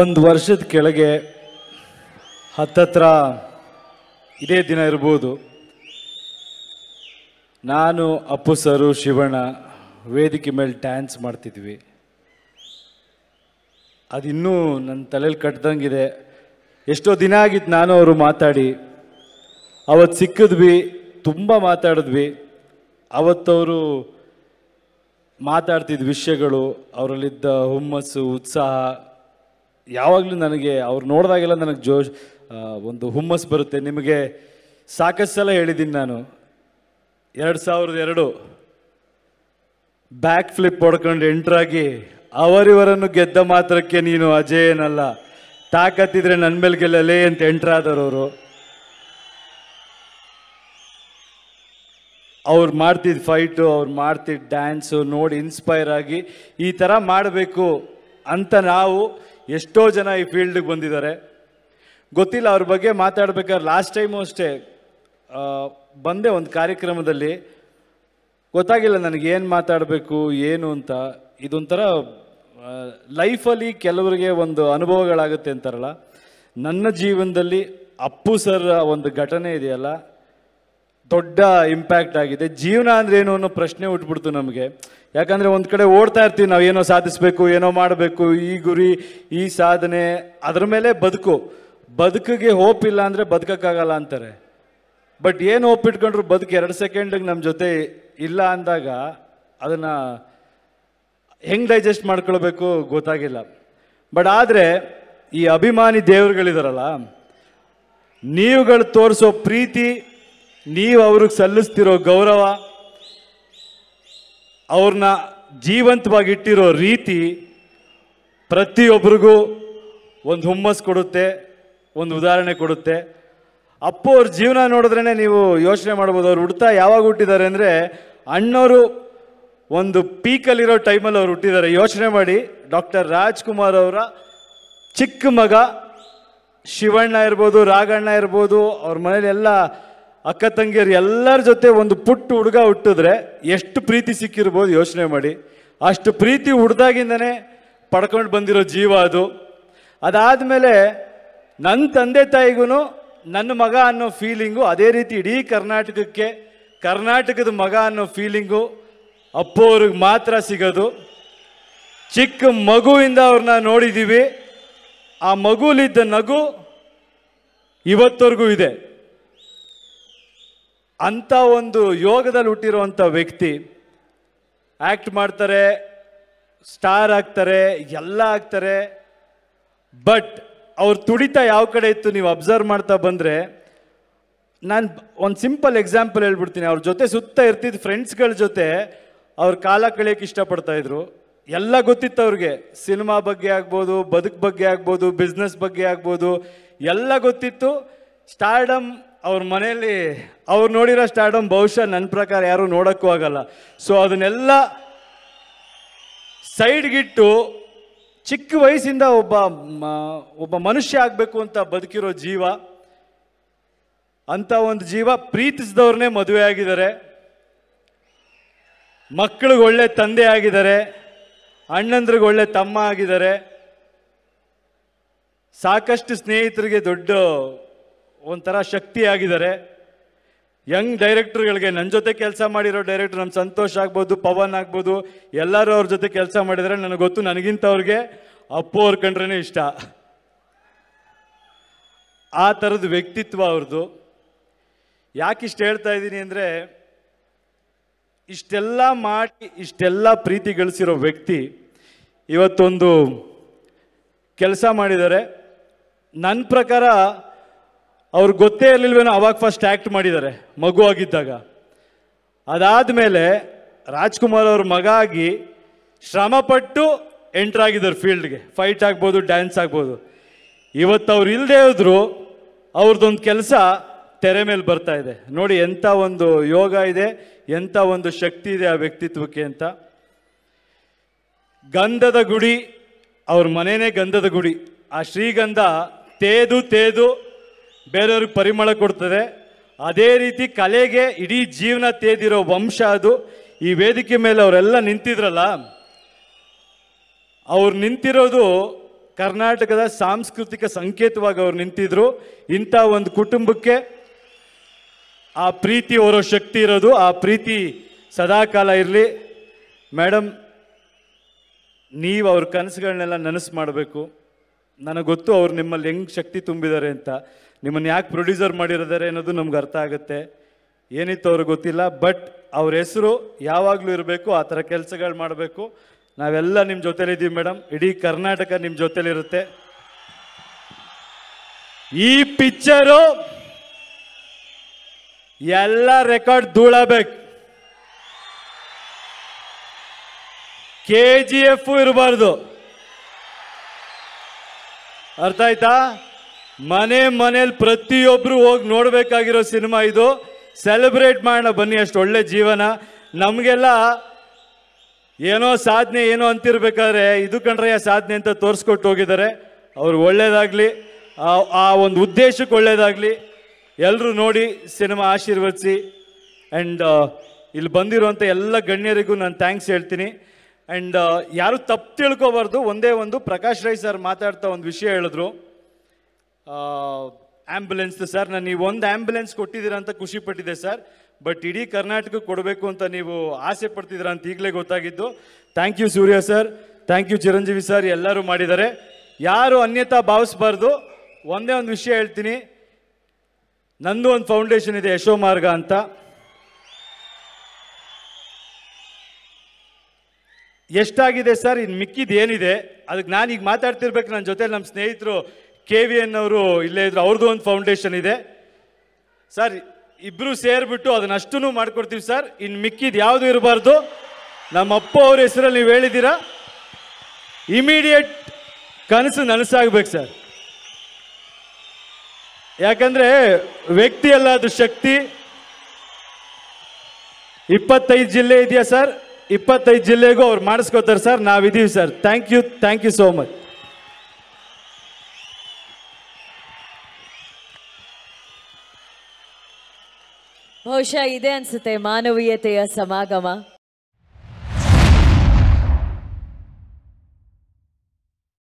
ಒಂದು ವರ್ಷದ ಕೆಳಗೆ ಹತ್ತತ್ರ ಇದೇ ದಿನ ಇರ್ಬೋದು ನಾನು ಅಪ್ಪು ಸರು ಶಿವಣ್ಣ ವೇದಿಕೆ ಮೇಲೆ ಡ್ಯಾನ್ಸ್ ಮಾಡ್ತಿದ್ವಿ ಅದು ಇನ್ನೂ ನನ್ನ ತಲೆಯಲ್ಲಿ ಕಟ್ದಂಗಿದೆ ಎಷ್ಟೋ ದಿನ ಆಗಿತ್ತು ನಾನು ಅವರು ಮಾತಾಡಿ ಅವತ್ತು ಸಿಕ್ಕಿದ್ವಿ ತುಂಬ ಮಾತಾಡಿದ್ವಿ ಅವತ್ತವರು ಮಾತಾಡ್ತಿದ್ದ ವಿಷಯಗಳು ಅವರಲ್ಲಿದ್ದ ಹುಮ್ಮಸ್ಸು ಉತ್ಸಾಹ ಯಾವಾಗಲೂ ನನಗೆ ಅವ್ರು ನೋಡಿದಾಗೆಲ್ಲ ನನಗೆ ಜೋಶ್ ಒಂದು ಹುಮ್ಮಸ್ ಬರುತ್ತೆ ನಿಮಗೆ ಸಾಕಷ್ಟು ಸಲ ಹೇಳಿದ್ದೀನಿ ನಾನು ಎರಡು ಸಾವಿರದ ಎರಡು ಬ್ಯಾಕ್ ಫ್ಲಿಪ್ ಹೊಡ್ಕೊಂಡು ಎಂಟ್ರಾಗಿ ಅವರಿವರನ್ನು ಗೆದ್ದ ಮಾತ್ರಕ್ಕೆ ನೀನು ಏನಲ್ಲ ತಾಕತ್ತಿದ್ರೆ ನನ್ನ ಮೇಲೆ ಗೆಲ್ಲಲೇ ಅಂತ ಅವರು ಅವ್ರು ಮಾಡ್ತಿದ್ದ ಫೈಟು ಅವ್ರು ಮಾಡ್ತಿದ್ದ ಡ್ಯಾನ್ಸು ನೋಡಿ ಇನ್ಸ್ಪೈರ್ ಆಗಿ ಈ ಥರ ಮಾಡಬೇಕು ಅಂತ ನಾವು ಎಷ್ಟೋ ಜನ ಈ ಫೀಲ್ಡ್ಗೆ ಬಂದಿದ್ದಾರೆ ಗೊತ್ತಿಲ್ಲ ಅವ್ರ ಬಗ್ಗೆ ಮಾತಾಡ್ಬೇಕಾದ್ರೆ ಲಾಸ್ಟ್ ಟೈಮು ಅಷ್ಟೇ ಬಂದೆ ಒಂದು ಕಾರ್ಯಕ್ರಮದಲ್ಲಿ ಗೊತ್ತಾಗಿಲ್ಲ ನನಗೆ ಏನು ಮಾತಾಡಬೇಕು ಏನು ಅಂತ ಇದೊಂಥರ ಲೈಫಲ್ಲಿ ಕೆಲವರಿಗೆ ಒಂದು ಅನುಭವಗಳಾಗುತ್ತೆ ಅಂತಾರಲ್ಲ ನನ್ನ ಜೀವನದಲ್ಲಿ ಅಪ್ಪು ಸರ್ ಒಂದು ಘಟನೆ ಇದೆಯಲ್ಲ ದೊಡ್ಡ ಇಂಪ್ಯಾಕ್ಟ್ ಆಗಿದೆ ಜೀವನ ಅಂದ್ರೆ ಏನು ಅನ್ನೋ ಪ್ರಶ್ನೆ ಉಟ್ಬಿಡ್ತು ನಮಗೆ ಯಾಕಂದರೆ ಒಂದು ಕಡೆ ಓಡ್ತಾ ಇರ್ತೀವಿ ನಾವು ಏನೋ ಸಾಧಿಸಬೇಕು ಏನೋ ಮಾಡಬೇಕು ಈ ಗುರಿ ಈ ಸಾಧನೆ ಅದ್ರ ಮೇಲೆ ಬದುಕು ಬದುಕಿಗೆ ಹೋಪ್ ಇಲ್ಲ ಅಂದ್ರೆ ಬದುಕೋಕ್ಕಾಗಲ್ಲ ಅಂತಾರೆ ಬಟ್ ಏನು ಹೋಪ್ ಇಟ್ಕೊಂಡ್ರು ಬದುಕು ಎರಡು ಸೆಕೆಂಡಿಗೆ ನಮ್ಮ ಜೊತೆ ಇಲ್ಲ ಅಂದಾಗ ಅದನ್ನು ಹೆಂಗೆ ಡೈಜೆಸ್ಟ್ ಮಾಡ್ಕೊಳ್ಬೇಕು ಗೊತ್ತಾಗಿಲ್ಲ ಬಟ್ ಆದರೆ ಈ ಅಭಿಮಾನಿ ದೇವರುಗಳಿದಾರಲ್ಲ ನೀವುಗಳು ತೋರಿಸೋ ಪ್ರೀತಿ ನೀವು ಅವ್ರಿಗೆ ಸಲ್ಲಿಸ್ತಿರೋ ಗೌರವ ಅವ್ರನ್ನ ಜೀವಂತವಾಗಿ ಇಟ್ಟಿರೋ ರೀತಿ ಪ್ರತಿಯೊಬ್ಬರಿಗೂ ಒಂದು ಹುಮ್ಮಸ್ ಕೊಡುತ್ತೆ ಒಂದು ಉದಾಹರಣೆ ಕೊಡುತ್ತೆ ಅಪ್ಪು ಅವ್ರ ಜೀವನ ನೋಡಿದ್ರೇ ನೀವು ಯೋಚನೆ ಮಾಡ್ಬೋದು ಅವ್ರು ಹುಡ್ತಾ ಯಾವಾಗ ಹುಟ್ಟಿದ್ದಾರೆ ಅಂದರೆ ಅಣ್ಣವರು ಒಂದು ಪೀಕಲ್ಲಿರೋ ಟೈಮಲ್ಲಿ ಅವ್ರು ಹುಟ್ಟಿದ್ದಾರೆ ಯೋಚನೆ ಮಾಡಿ ಡಾಕ್ಟರ್ ರಾಜ್ಕುಮಾರ್ ಅವರ ಚಿಕ್ಕ ಮಗ ಶಿವಣ್ಣ ಇರ್ಬೋದು ರಾಘಣ್ಣ ಇರ್ಬೋದು ಅವ್ರ ಮನೇಲೆಲ್ಲ ಅಕ್ಕ ತಂಗಿಯರು ಎಲ್ಲರ ಜೊತೆ ಒಂದು ಪುಟ್ಟ ಹುಡುಗ ಹುಟ್ಟಿದ್ರೆ ಎಷ್ಟು ಪ್ರೀತಿ ಸಿಕ್ಕಿರ್ಬೋದು ಯೋಚನೆ ಮಾಡಿ ಅಷ್ಟು ಪ್ರೀತಿ ಹುಡ್ದಾಗಿಂದನೆ ಪಡ್ಕೊಂಡು ಬಂದಿರೋ ಜೀವ ಅದು ಅದಾದಮೇಲೆ ನನ್ನ ತಂದೆ ತಾಯಿಗೂ ನನ್ನ ಮಗ ಅನ್ನೋ ಫೀಲಿಂಗು ಅದೇ ರೀತಿ ಇಡೀ ಕರ್ನಾಟಕಕ್ಕೆ ಕರ್ನಾಟಕದ ಮಗ ಅನ್ನೋ ಫೀಲಿಂಗು ಅಪ್ಪವ್ರಿಗೆ ಮಾತ್ರ ಸಿಗೋದು ಚಿಕ್ಕ ಮಗುವಿಂದ ಅವ್ರನ್ನ ನೋಡಿದ್ದೀವಿ ಆ ಮಗುಲಿದ್ದ ನಗು ಇವತ್ತವರೆಗೂ ಇದೆ ಅಂಥ ಒಂದು ಯೋಗದಲ್ಲಿ ಹುಟ್ಟಿರುವಂಥ ವ್ಯಕ್ತಿ ಆ್ಯಕ್ಟ್ ಮಾಡ್ತಾರೆ ಸ್ಟಾರ್ ಆಗ್ತಾರೆ ಎಲ್ಲ ಆಗ್ತಾರೆ ಬಟ್ ಅವ್ರ ತುಡಿತ ಯಾವ ಕಡೆ ಇತ್ತು ನೀವು ಅಬ್ಸರ್ವ್ ಮಾಡ್ತಾ ಬಂದರೆ ನಾನು ಒಂದು ಸಿಂಪಲ್ ಎಕ್ಸಾಂಪಲ್ ಹೇಳ್ಬಿಡ್ತೀನಿ ಅವ್ರ ಜೊತೆ ಸುತ್ತ ಇರ್ತಿದ್ದ ಫ್ರೆಂಡ್ಸ್ಗಳ ಜೊತೆ ಅವ್ರ ಕಾಲ ಕಳೆಯೋಕ್ಕೆ ಇದ್ರು ಎಲ್ಲ ಗೊತ್ತಿತ್ತು ಅವ್ರಿಗೆ ಸಿನಿಮಾ ಬಗ್ಗೆ ಆಗ್ಬೋದು ಬದುಕು ಬಗ್ಗೆ ಆಗ್ಬೋದು ಬಿಸ್ನೆಸ್ ಬಗ್ಗೆ ಆಗ್ಬೋದು ಎಲ್ಲ ಗೊತ್ತಿತ್ತು ಸ್ಟಾರ್ಡಮ್ ಅವ್ರ ಮನೆಯಲ್ಲಿ ಅವ್ರು ನೋಡಿರೋ ಸ್ಟಾರ್ಡಮ್ ಬಹುಶಃ ನನ್ನ ಪ್ರಕಾರ ಯಾರೂ ನೋಡೋಕ್ಕೂ ಆಗಲ್ಲ ಸೊ ಅದನ್ನೆಲ್ಲ ಸೈಡ್ಗಿಟ್ಟು ಚಿಕ್ಕ ವಯಸ್ಸಿಂದ ಒಬ್ಬ ಒಬ್ಬ ಮನುಷ್ಯ ಆಗಬೇಕು ಅಂತ ಬದುಕಿರೋ ಜೀವ ಅಂತ ಒಂದು ಜೀವ ಪ್ರೀತಿಸಿದವ್ರನ್ನೇ ಮದುವೆ ಆಗಿದ್ದಾರೆ ಮಕ್ಕಳಿಗೆ ಒಳ್ಳೆ ತಂದೆ ಆಗಿದ್ದಾರೆ ಅಣ್ಣಂದ್ರಿಗೆ ಒಳ್ಳೆ ತಮ್ಮ ಆಗಿದ್ದಾರೆ ಸಾಕಷ್ಟು ಸ್ನೇಹಿತರಿಗೆ ದೊಡ್ಡ ಒಂಥರ ಆಗಿದ್ದಾರೆ ಯಂಗ್ ಡೈರೆಕ್ಟರ್ಗಳಿಗೆ ನನ್ನ ಜೊತೆ ಕೆಲಸ ಮಾಡಿರೋ ಡೈರೆಕ್ಟರ್ ನಮ್ಮ ಸಂತೋಷ್ ಆಗ್ಬೋದು ಪವನ್ ಆಗ್ಬೋದು ಎಲ್ಲರೂ ಅವ್ರ ಜೊತೆ ಕೆಲಸ ಮಾಡಿದರೆ ನನಗೆ ಗೊತ್ತು ನನಗಿಂತ ಅವ್ರಿಗೆ ಅಪ್ಪು ಅವ್ರ ಕಂಡ್ರೇ ಇಷ್ಟ ಆ ಥರದ ವ್ಯಕ್ತಿತ್ವ ಅವ್ರದ್ದು ಯಾಕಿಷ್ಟು ಹೇಳ್ತಾ ಇದ್ದೀನಿ ಅಂದರೆ ಇಷ್ಟೆಲ್ಲ ಮಾಡಿ ಇಷ್ಟೆಲ್ಲ ಪ್ರೀತಿ ಗಳಿಸಿರೋ ವ್ಯಕ್ತಿ ಇವತ್ತೊಂದು ಕೆಲಸ ಮಾಡಿದ್ದಾರೆ ನನ್ನ ಪ್ರಕಾರ ಅವ್ರಿಗೆ ಗೊತ್ತೇ ಇರಲಿಲ್ವೇನು ಅವಾಗ ಫಸ್ಟ್ ಆ್ಯಕ್ಟ್ ಮಾಡಿದ್ದಾರೆ ಮಗು ಆಗಿದ್ದಾಗ ಮೇಲೆ ರಾಜ್ಕುಮಾರ್ ಅವ್ರ ಮಗ ಆಗಿ ಶ್ರಮಪಟ್ಟು ಆಗಿದ್ದಾರೆ ಫೀಲ್ಡ್ಗೆ ಫೈಟ್ ಆಗ್ಬೋದು ಡ್ಯಾನ್ಸ್ ಆಗ್ಬೋದು ಇವತ್ತು ಅವ್ರು ಇಲ್ಲದೆ ಹೋದ್ರು ಅವ್ರದ್ದೊಂದು ಕೆಲಸ ತೆರೆ ಮೇಲೆ ಬರ್ತಾ ಇದೆ ನೋಡಿ ಎಂಥ ಒಂದು ಯೋಗ ಇದೆ ಎಂಥ ಒಂದು ಶಕ್ತಿ ಇದೆ ಆ ವ್ಯಕ್ತಿತ್ವಕ್ಕೆ ಅಂತ ಗಂಧದ ಗುಡಿ ಅವ್ರ ಮನೆಯೇ ಗಂಧದ ಗುಡಿ ಆ ಶ್ರೀಗಂಧ ತೇದು ತೇದು ಬೇರೆಯವ್ರಿಗೆ ಪರಿಮಳ ಕೊಡ್ತದೆ ಅದೇ ರೀತಿ ಕಲೆಗೆ ಇಡೀ ಜೀವನ ತೇದಿರೋ ವಂಶ ಅದು ಈ ವೇದಿಕೆ ಮೇಲೆ ಅವರೆಲ್ಲ ನಿಂತಿದ್ರಲ್ಲ ಅವ್ರು ನಿಂತಿರೋದು ಕರ್ನಾಟಕದ ಸಾಂಸ್ಕೃತಿಕ ಸಂಕೇತವಾಗಿ ಅವ್ರು ನಿಂತಿದ್ರು ಇಂಥ ಒಂದು ಕುಟುಂಬಕ್ಕೆ ಆ ಪ್ರೀತಿ ಓರೋ ಶಕ್ತಿ ಇರೋದು ಆ ಪ್ರೀತಿ ಸದಾಕಾಲ ಇರಲಿ ಮೇಡಮ್ ನೀವು ಅವ್ರ ಕನಸುಗಳನ್ನೆಲ್ಲ ನನಸು ಮಾಡಬೇಕು ನನಗೆ ಗೊತ್ತು ಅವ್ರು ನಿಮ್ಮಲ್ಲಿ ಹೆಂಗೆ ಶಕ್ತಿ ತುಂಬಿದ್ದಾರೆ ಅಂತ ನಿಮ್ಮನ್ನು ಯಾಕೆ ಪ್ರೊಡ್ಯೂಸರ್ ಮಾಡಿರೋದಾರೆ ಅನ್ನೋದು ನಮ್ಗೆ ಅರ್ಥ ಆಗುತ್ತೆ ಏನಿತ್ತು ಅವ್ರಿಗೆ ಗೊತ್ತಿಲ್ಲ ಬಟ್ ಅವ್ರ ಹೆಸರು ಯಾವಾಗಲೂ ಇರಬೇಕು ಆ ಥರ ಕೆಲಸಗಳು ಮಾಡಬೇಕು ನಾವೆಲ್ಲ ನಿಮ್ಮ ಜೊತೇಲಿದ್ದೀವಿ ಮೇಡಮ್ ಇಡೀ ಕರ್ನಾಟಕ ನಿಮ್ಮ ಜೊತೇಲಿರುತ್ತೆ ಈ ಪಿಕ್ಚರು ಎಲ್ಲ ರೆಕಾರ್ಡ್ ಧೂಳಬೇಕು ಕೆ ಜಿ ಎಫ್ ಇರಬಾರ್ದು ಅರ್ಥ ಆಯ್ತಾ ಮನೆ ಮನೇಲಿ ಪ್ರತಿಯೊಬ್ಬರು ಹೋಗಿ ನೋಡಬೇಕಾಗಿರೋ ಸಿನಿಮಾ ಇದು ಸೆಲೆಬ್ರೇಟ್ ಮಾಡೋಣ ಬನ್ನಿ ಅಷ್ಟು ಒಳ್ಳೆ ಜೀವನ ನಮಗೆಲ್ಲ ಏನೋ ಸಾಧನೆ ಏನೋ ಅಂತಿರ್ಬೇಕಾದ್ರೆ ಇದು ಆ ಸಾಧನೆ ಅಂತ ತೋರಿಸ್ಕೊಟ್ಟು ಹೋಗಿದ್ದಾರೆ ಅವ್ರು ಒಳ್ಳೇದಾಗ್ಲಿ ಆ ಒಂದು ಉದ್ದೇಶಕ್ಕೆ ಒಳ್ಳೇದಾಗ್ಲಿ ಎಲ್ಲರೂ ನೋಡಿ ಸಿನಿಮಾ ಆಶೀರ್ವದಿಸಿ ಆ್ಯಂಡ್ ಇಲ್ಲಿ ಬಂದಿರುವಂಥ ಎಲ್ಲ ಗಣ್ಯರಿಗೂ ನಾನು ಥ್ಯಾಂಕ್ಸ್ ಹೇಳ್ತೀನಿ ಆ್ಯಂಡ್ uh, ಯಾರು ತಪ್ಪು ತಿಳ್ಕೋಬಾರ್ದು ಒಂದೇ ಒಂದು ಪ್ರಕಾಶ್ ರೈ ಸರ್ ಮಾತಾಡ್ತಾ ಒಂದು ವಿಷಯ ಹೇಳಿದ್ರು ಆ್ಯಂಬುಲೆನ್ಸ್ ಸರ್ ನಾನು ನೀವು ಒಂದು ಆ್ಯಂಬುಲೆನ್ಸ್ ಕೊಟ್ಟಿದ್ದೀರಾ ಅಂತ ಖುಷಿ ಪಟ್ಟಿದೆ ಸರ್ ಬಟ್ ಇಡೀ ಕರ್ನಾಟಕಕ್ಕೆ ಕೊಡಬೇಕು ಅಂತ ನೀವು ಆಸೆ ಪಡ್ತಿದ್ದೀರಾ ಅಂತ ಈಗಲೇ ಗೊತ್ತಾಗಿದ್ದು thank you Surya sir thank you Chiranjeevi sir ಎಲ್ಲರೂ ಮಾಡಿದ್ದಾರೆ ಯಾರು ಅನ್ಯತಾ ಭಾವಿಸ್ಬಾರ್ದು ಒಂದೇ ಒಂದು ವಿಷಯ ಹೇಳ್ತೀನಿ ನಂದು ಒಂದು ಫೌಂಡೇಶನ್ ಇದೆ ಯಶೋ ಮಾರ್ಗ ಅಂತ ಎಷ್ಟಾಗಿದೆ ಸರ್ ಇನ್ನು ಮಿಕ್ಕಿದ್ದು ಏನಿದೆ ಅದಕ್ಕೆ ನಾನೀಗ ಮಾತಾಡ್ತಿರ್ಬೇಕು ನನ್ನ ಜೊತೆ ನಮ್ಮ ಸ್ನೇಹಿತರು ಕೆ ವಿ ಎನ್ ಅವರು ಇಲ್ಲೇ ಇದ್ರು ಅವ್ರದ್ದು ಒಂದು ಫೌಂಡೇಶನ್ ಇದೆ ಸರ್ ಇಬ್ಬರು ಸೇರಿಬಿಟ್ಟು ಅದನ್ನಷ್ಟು ಮಾಡ್ಕೊಡ್ತೀವಿ ಸರ್ ಇನ್ನು ಮಿಕ್ಕಿದ್ದು ಯಾವುದು ಇರಬಾರ್ದು ನಮ್ಮ ಅಪ್ಪ ಅವ್ರ ಹೆಸರಲ್ಲಿ ನೀವು ಹೇಳಿದ್ದೀರಾ ಇಮಿಡಿಯೇಟ್ ಕನಸು ನನಸಾಗಬೇಕು ಸರ್ ಯಾಕಂದರೆ ವ್ಯಕ್ತಿ ಅಲ್ಲ ಅದು ಶಕ್ತಿ ಇಪ್ಪತ್ತೈದು ಜಿಲ್ಲೆ ಇದೆಯಾ ಸರ್ ಇಪ್ಪತ್ತೈದು ಜಿಲ್ಲೆಗೂ ಅವ್ರು ಮಾಡಿಸ್ಕೋತಾರೆ ಸರ್ ನಾವಿದ್ದೀವಿ sir thank you thank you so much ಬಹುಶಃ ಇದೆ ಅನ್ಸುತ್ತೆ ಮಾನವೀಯತೆಯ ಸಮಾಗಮ